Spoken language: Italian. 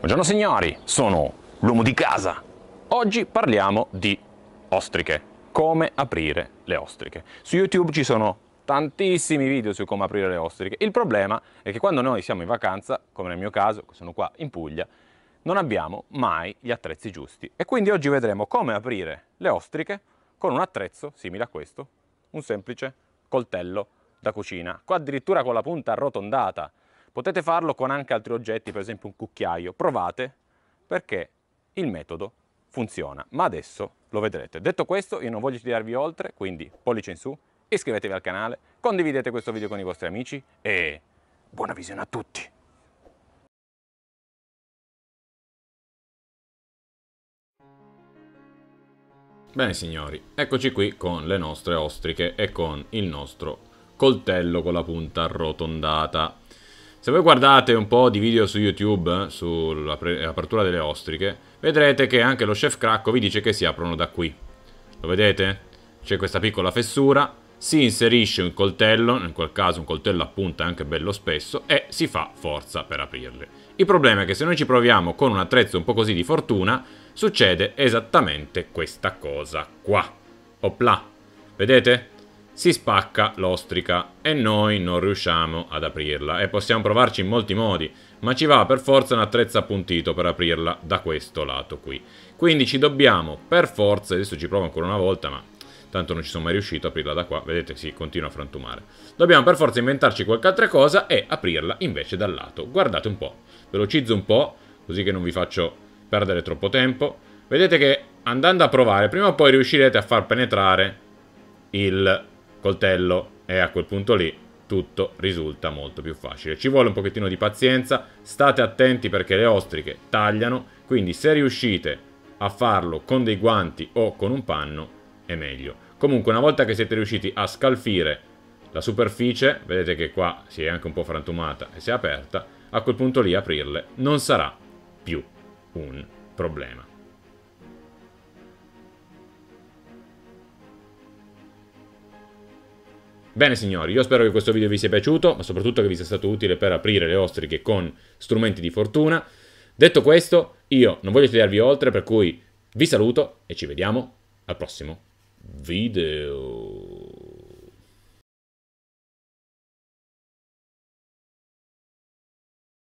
Buongiorno signori, sono l'uomo di casa. Oggi parliamo di ostriche, come aprire le ostriche. Su YouTube ci sono tantissimi video su come aprire le ostriche. Il problema è che quando noi siamo in vacanza, come nel mio caso, sono qua in Puglia, non abbiamo mai gli attrezzi giusti. E quindi oggi vedremo come aprire le ostriche con un attrezzo simile a questo, un semplice coltello da cucina, qua addirittura con la punta arrotondata Potete farlo con anche altri oggetti, per esempio un cucchiaio. Provate perché il metodo funziona, ma adesso lo vedrete. Detto questo, io non voglio tirarvi oltre, quindi pollice in su, iscrivetevi al canale, condividete questo video con i vostri amici e buona visione a tutti! Bene signori, eccoci qui con le nostre ostriche e con il nostro coltello con la punta arrotondata. Se voi guardate un po' di video su YouTube eh, sull'apertura delle ostriche, vedrete che anche lo chef cracco vi dice che si aprono da qui. Lo vedete? C'è questa piccola fessura, si inserisce un coltello, in quel caso un coltello a punta anche bello spesso, e si fa forza per aprirle. Il problema è che se noi ci proviamo con un attrezzo un po' così di fortuna, succede esattamente questa cosa qua. Opla! Vedete? si spacca l'ostrica e noi non riusciamo ad aprirla e possiamo provarci in molti modi, ma ci va per forza un attrezzo appuntito per aprirla da questo lato qui. Quindi ci dobbiamo per forza, adesso ci provo ancora una volta, ma tanto non ci sono mai riuscito a aprirla da qua, vedete si continua a frantumare. Dobbiamo per forza inventarci qualche altra cosa e aprirla invece dal lato. Guardate un po', velocizzo un po', così che non vi faccio perdere troppo tempo. Vedete che andando a provare, prima o poi riuscirete a far penetrare il coltello e a quel punto lì tutto risulta molto più facile. Ci vuole un pochettino di pazienza, state attenti perché le ostriche tagliano, quindi se riuscite a farlo con dei guanti o con un panno è meglio. Comunque una volta che siete riusciti a scalfire la superficie, vedete che qua si è anche un po' frantumata e si è aperta, a quel punto lì aprirle non sarà più un problema. Bene signori, io spero che questo video vi sia piaciuto, ma soprattutto che vi sia stato utile per aprire le ostriche con strumenti di fortuna. Detto questo, io non voglio tirarvi oltre, per cui vi saluto e ci vediamo al prossimo video.